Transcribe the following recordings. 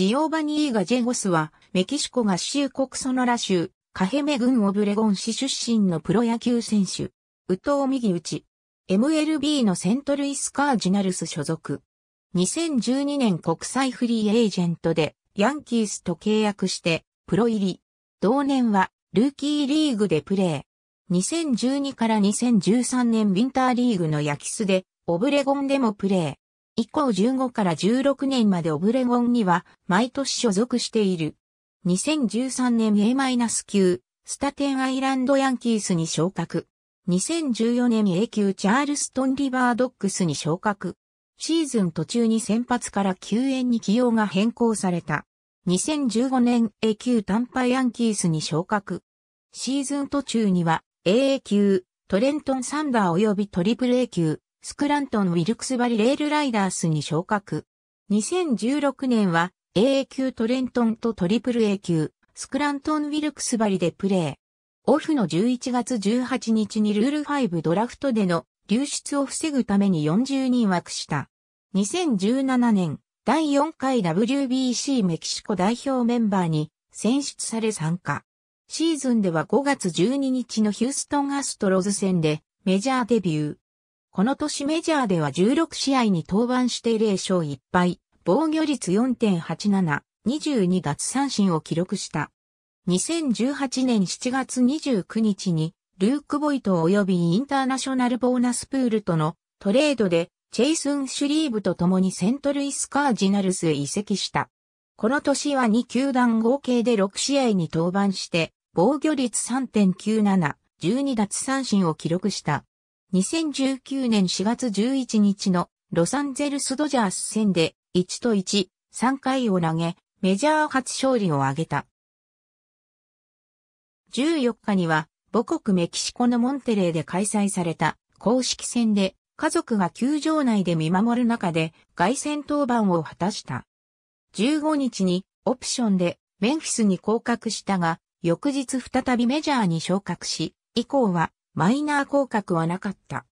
ジオバニーガ・ジェゴスは、メキシコ合衆国ソノラ州、カヘメ郡オブレゴン市出身のプロ野球選手。宇藤右打ち。MLB のセントルイス・カージナルス所属。2012年国際フリーエージェントで、ヤンキースと契約して、プロ入り。同年は、ルーキーリーグでプレー。2012から2013年ウィンターリーグのヤキスで、オブレゴンでもプレ以降15から16年までオブレゴンには毎年所属している。2013年 A- 9スタテンアイランドヤンキースに昇格。2014年 A 級チャールストンリバードックスに昇格。シーズン途中に先発から救援に起用が変更された。2015年 A 級短波ヤンキースに昇格。シーズン途中には AA 級、トレントンサンダー及びトリプル A 級、スクラントン・ウィルクスバリ・レールライダースに昇格。2016年は AA 級トレントンとトリプル A 級、スクラントン・ウィルクスバリでプレー。オフの11月18日にルール5ドラフトでの流出を防ぐために40人枠した。2017年、第4回 WBC メキシコ代表メンバーに選出され参加。シーズンでは5月12日のヒューストンアストロズ戦でメジャーデビュー。この年メジャーでは16試合に登板して0勝1敗、防御率4.87、22奪三振を記録した。2018年7月29日に、ルーク・ボイト及びインターナショナルボーナスプールとのトレードで、チェイスン・シュリーブと共にセントルイス・カージナルスへ移籍した。この年は2球団合計で6試合に登板して、防御率3.97、12奪三振を記録した。2019年4月11日のロサンゼルスドジャース戦で1と1、3回を投げ、メジャー初勝利を挙げた。14日には母国メキシコのモンテレーで開催された公式戦で家族が球場内で見守る中で外戦登板を果たした。15日にオプションでメンフィスに降格したが、翌日再びメジャーに昇格し、以降はマイナー降格はなかった。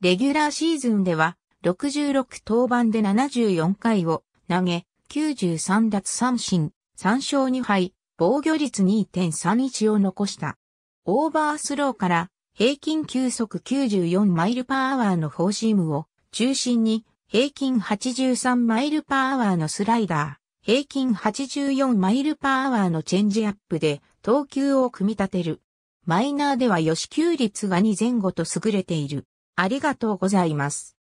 レギュラーシーズンでは、66登板で74回を投げ、93奪三振、3勝2敗、防御率2.31を残した。オーバースローから平均球速94マイルパーアワーのフォーシームを中心に平均83マイルパーアワーのスライダー、平均84マイルパーアワーのチェンジアップで投球を組み立てる。マイナーでは予支給率が2前後と優れている。ありがとうございます。